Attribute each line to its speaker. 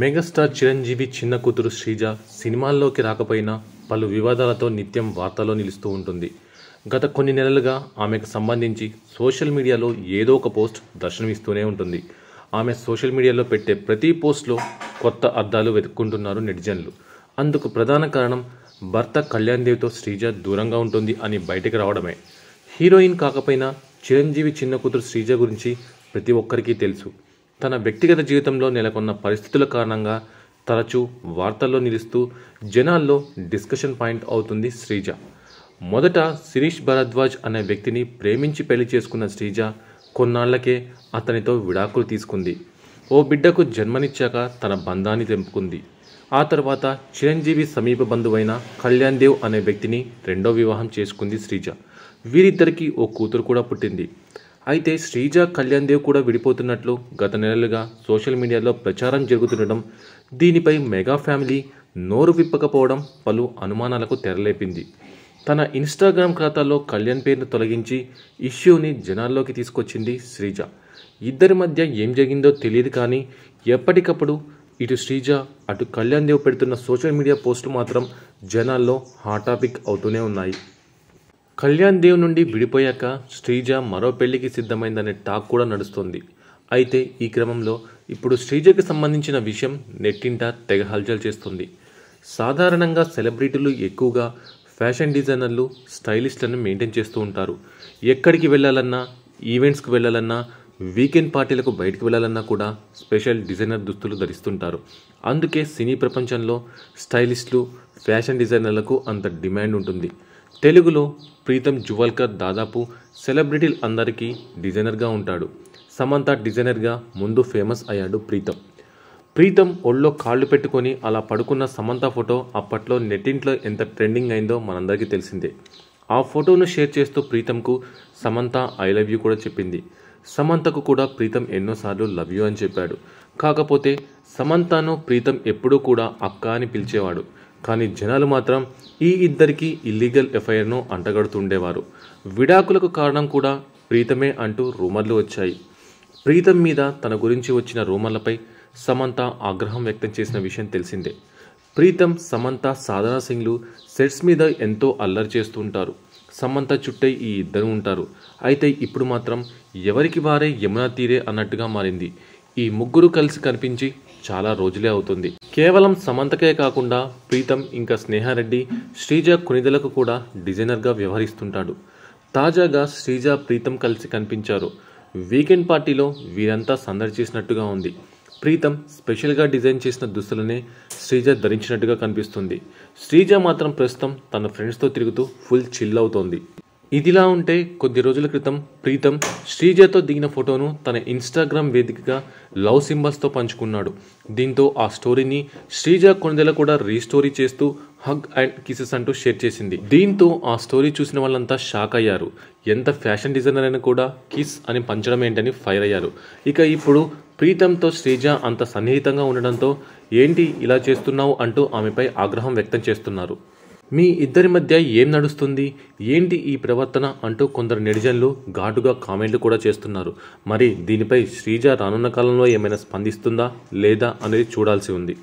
Speaker 1: megastar Chiranjeevi చిన్న కూతురు శ్రీజ సినిమాల్లోకి రాకపోయినా పలు వివాదాలతో నిత్యం వార్తల్లో నిలుస్తూ ఉంటుంది గత కొన్ని నెలలుగా ఆమెకు సంబంధించి సోషల్ మీడియాలో ఏదో ఒక పోస్ట్ దర్శనమిస్తూనే ఉంటుంది ఆమె సోషల్ మీడియాలో పెట్టే ప్రతి పోస్ట్లో కొత్త అర్థాలు వెతుక్కుంటున్నారు నెటిజన్లు అందుకు ప్రధాన కారణం భర్త కళ్యాణ్ దేవితో శ్రీజ దూరంగా ఉంటుంది అని బయటకు రావడమే హీరోయిన్ కాకపోయినా చిరంజీవి చిన్న కూతురు శ్రీజ గురించి ప్రతి ఒక్కరికి తెలుసు తన వ్యక్తిగత జీవితంలో నెలకొన్న పరిస్థితుల కారణంగా తరచూ వార్తల్లో నిలుస్తూ జనాల్లో డిస్కషన్ పాయింట్ అవుతుంది శ్రీజ మొదట శిరీష్ భరద్వాజ్ అనే వ్యక్తిని ప్రేమించి పెళ్లి చేసుకున్న శ్రీజ కొన్నాళ్లకే అతనితో విడాకులు తీసుకుంది ఓ బిడ్డకు జన్మనిచ్చాక తన బంధాన్ని తెంపుకుంది ఆ తర్వాత చిరంజీవి సమీప బంధువైన కళ్యాణ్ దేవ్ అనే వ్యక్తిని రెండో వివాహం చేసుకుంది శ్రీజ వీరిద్దరికీ ఓ కూతురు కూడా పుట్టింది అయితే శ్రీజ కళ్యాణ్ దేవ్ కూడా విడిపోతున్నట్లు గత నెలలుగా సోషల్ మీడియాలో ప్రచారం జరుగుతుండడం దీనిపై మెగా ఫ్యామిలీ నోరు విప్పకపోవడం పలు అనుమానాలకు తెరలేపింది తన ఇన్స్టాగ్రామ్ ఖాతాలో కళ్యాణ్ పేరును తొలగించి ఇష్యూని జనాల్లోకి తీసుకొచ్చింది శ్రీజ ఇద్దరి మధ్య ఏం జరిగిందో తెలియదు కానీ ఎప్పటికప్పుడు ఇటు శ్రీజ అటు కళ్యాణ్ దేవ్ పెడుతున్న సోషల్ మీడియా పోస్టులు మాత్రం జనాల్లో హాట్ టాపిక్ అవుతూనే ఉన్నాయి కళ్యాణ్ దేవ్ నుండి విడిపోయాక శ్రీజ మరో పెళ్లికి సిద్ధమైందనే టాక్ కూడా నడుస్తుంది అయితే ఈ క్రమంలో ఇప్పుడు శ్రీజకి సంబంధించిన విషయం నెట్టింట తెగ హల్చల్ చేస్తుంది సాధారణంగా సెలబ్రిటీలు ఎక్కువగా ఫ్యాషన్ డిజైనర్లు స్టైలిస్ట్లను మెయింటైన్ చేస్తూ ఉంటారు ఎక్కడికి వెళ్ళాలన్నా ఈవెంట్స్కి వెళ్ళాలన్నా వీకెండ్ పార్టీలకు బయటకు వెళ్ళాలన్నా కూడా స్పెషల్ డిజైనర్ దుస్తులు ధరిస్తుంటారు అందుకే సినీ ప్రపంచంలో స్టైలిస్టులు ఫ్యాషన్ డిజైనర్లకు అంత డిమాండ్ ఉంటుంది తెలుగులో ప్రీతం జువల్కర్ దాదాపు సెలబ్రిటీలు అందరికీ డిజైనర్గా ఉంటాడు సమంత డిజైనర్గా ముందు ఫేమస్ అయ్యాడు ప్రీతం ప్రీతం ఒళ్ళో కాళ్ళు పెట్టుకొని అలా పడుకున్న సమంత ఫోటో అప్పట్లో నెట్టింట్లో ఎంత ట్రెండింగ్ అయిందో మనందరికీ తెలిసిందే ఆ ఫోటోను షేర్ చేస్తూ ప్రీతంకు సమంత ఐ లవ్ యూ కూడా చెప్పింది సమంతకు కూడా ప్రీతం ఎన్నోసార్లు లవ్ యూ అని చెప్పాడు కాకపోతే సమంతను ప్రీతం ఎప్పుడూ కూడా అక్క అని పిలిచేవాడు కానీ జనాలు మాత్రం ఈ ఇద్దరికి ఇల్లీగల్ ఎఫ్ఐఆర్ను అంటగడుతుండేవారు విడాకులకు కారణం కూడా ప్రీతమే అంటూ రూమర్లు వచ్చాయి ప్రీతం మీద తన గురించి వచ్చిన రూమర్లపై సమంత ఆగ్రహం వ్యక్తం చేసిన విషయం తెలిసిందే ప్రీతం సమంత సాధనా సింగ్లు సెట్స్ మీద ఎంతో అల్లరి చేస్తుంటారు సమంత చుట్టే ఈ ఇద్దరు ఉంటారు అయితే ఇప్పుడు మాత్రం ఎవరికి వారే యమునా తీరే అన్నట్టుగా మారింది ఈ ముగ్గురు కలిసి కనిపించి చాలా రోజులే అవుతుంది కేవలం సమంతకే కాకుండా ప్రీతం ఇంకా స్నేహారెడ్డి శ్రీజ కొనిదలకు కూడా డిజైనర్గా వ్యవహరిస్తుంటాడు తాజాగా శ్రీజ ప్రీతం కలిసి కనిపించారు వీకెండ్ పార్టీలో వీరంతా సందడి చేసినట్టుగా ఉంది ప్రీతం స్పెషల్గా డిజైన్ చేసిన దుస్తులనే శ్రీజ ధరించినట్టుగా కనిపిస్తుంది శ్రీజ మాత్రం ప్రస్తుతం తన ఫ్రెండ్స్తో తిరుగుతూ ఫుల్ చిల్ అవుతోంది ఇదిలా ఉంటే కొద్ది రోజుల క్రితం ప్రీతం శ్రీజతో దిగిన ఫోటోను తన ఇన్స్టాగ్రామ్ వేదికగా లవ్ సింబల్స్తో పంచుకున్నాడు దీంతో ఆ స్టోరీని శ్రీజ కొణిదెల కూడా రీస్టోరీ చేస్తూ హగ్ అండ్ కిసెస్ అంటూ షేర్ చేసింది దీంతో ఆ స్టోరీ చూసిన వాళ్ళంతా షాక్ అయ్యారు ఎంత ఫ్యాషన్ డిజైనర్ అయినా కూడా కిస్ అని పంచడం ఏంటని ఫైర్ అయ్యారు ఇక ఇప్పుడు ప్రీతంతో శ్రీజ అంత సన్నిహితంగా ఉండడంతో ఏంటి ఇలా చేస్తున్నావు అంటూ ఆమెపై ఆగ్రహం వ్యక్తం చేస్తున్నారు మీ ఇద్దరి మధ్య ఏం నడుస్తుంది ఏంటి ఈ ప్రవర్తన అంటూ కొందరు నెటిజన్లు ఘాటుగా కామెంట్లు కూడా చేస్తున్నారు మరి దీనిపై శ్రీజ రానున్న కాలంలో ఏమైనా స్పందిస్తుందా లేదా అనేది చూడాల్సి ఉంది